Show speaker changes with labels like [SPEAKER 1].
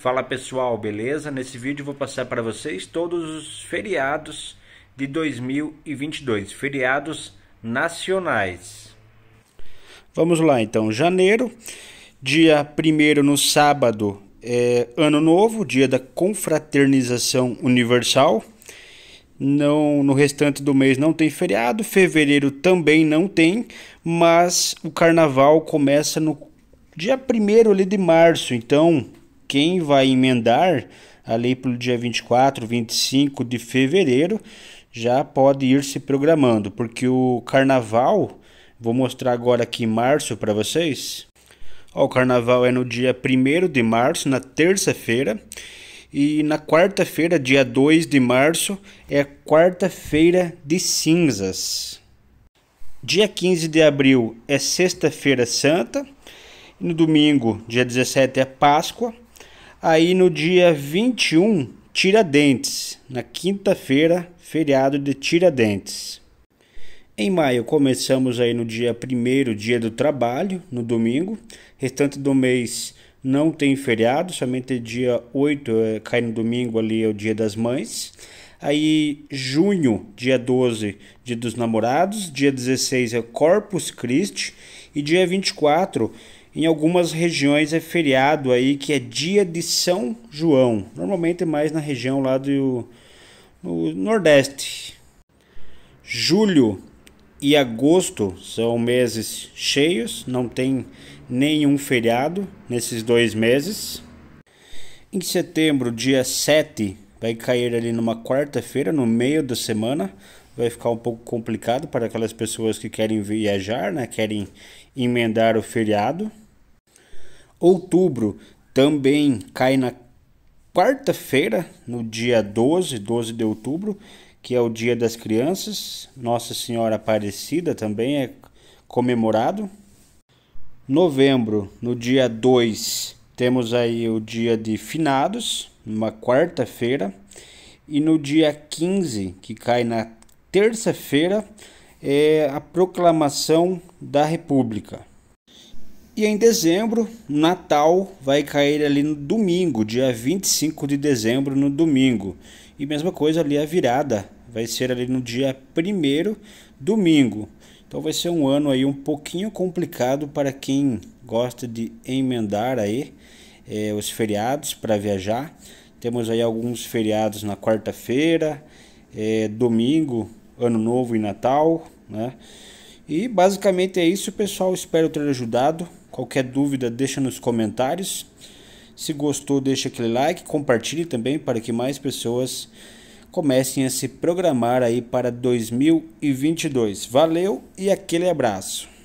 [SPEAKER 1] Fala pessoal, beleza? Nesse vídeo vou passar para vocês todos os feriados de 2022, feriados nacionais. Vamos lá então, janeiro, dia 1 no sábado é Ano Novo, dia da confraternização universal. Não, no restante do mês não tem feriado, fevereiro também não tem, mas o carnaval começa no dia 1 de março, então quem vai emendar a lei pelo dia 24, 25 de fevereiro, já pode ir se programando, porque o carnaval, vou mostrar agora aqui março para vocês. Ó, o carnaval é no dia 1 de março, na terça-feira, e na quarta-feira, dia 2 de março, é quarta-feira de cinzas. Dia 15 de abril é sexta-feira santa, no domingo, dia 17 é Páscoa Aí no dia 21, Tiradentes, na quinta-feira, feriado de Tiradentes. Em maio começamos aí no dia 1 dia do trabalho, no domingo. Restante do mês não tem feriado, somente dia 8 é, eh, cai no domingo ali é o dia das mães. Aí junho, dia 12, dia dos namorados, dia 16 é Corpus Christi e dia 24 em algumas regiões é feriado aí que é dia de São João. Normalmente é mais na região lá do no Nordeste. Julho e agosto são meses cheios, não tem nenhum feriado nesses dois meses. Em setembro, dia 7, vai cair ali numa quarta-feira, no meio da semana vai ficar um pouco complicado para aquelas pessoas que querem viajar, né? querem emendar o feriado. Outubro também cai na quarta-feira, no dia 12, 12 de outubro, que é o Dia das Crianças. Nossa Senhora Aparecida também é comemorado. Novembro, no dia 2, temos aí o dia de finados, uma quarta-feira, e no dia 15, que cai na terça-feira é a proclamação da República. E em dezembro, Natal vai cair ali no domingo, dia 25 de dezembro, no domingo. E mesma coisa ali a virada, vai ser ali no dia 1 domingo. Então vai ser um ano aí um pouquinho complicado para quem gosta de emendar aí é, os feriados para viajar. Temos aí alguns feriados na quarta-feira, é, domingo Ano Novo e Natal, né? E basicamente é isso, pessoal. Espero ter ajudado. Qualquer dúvida, deixa nos comentários. Se gostou, deixa aquele like, compartilhe também para que mais pessoas comecem a se programar aí para 2022. Valeu e aquele abraço.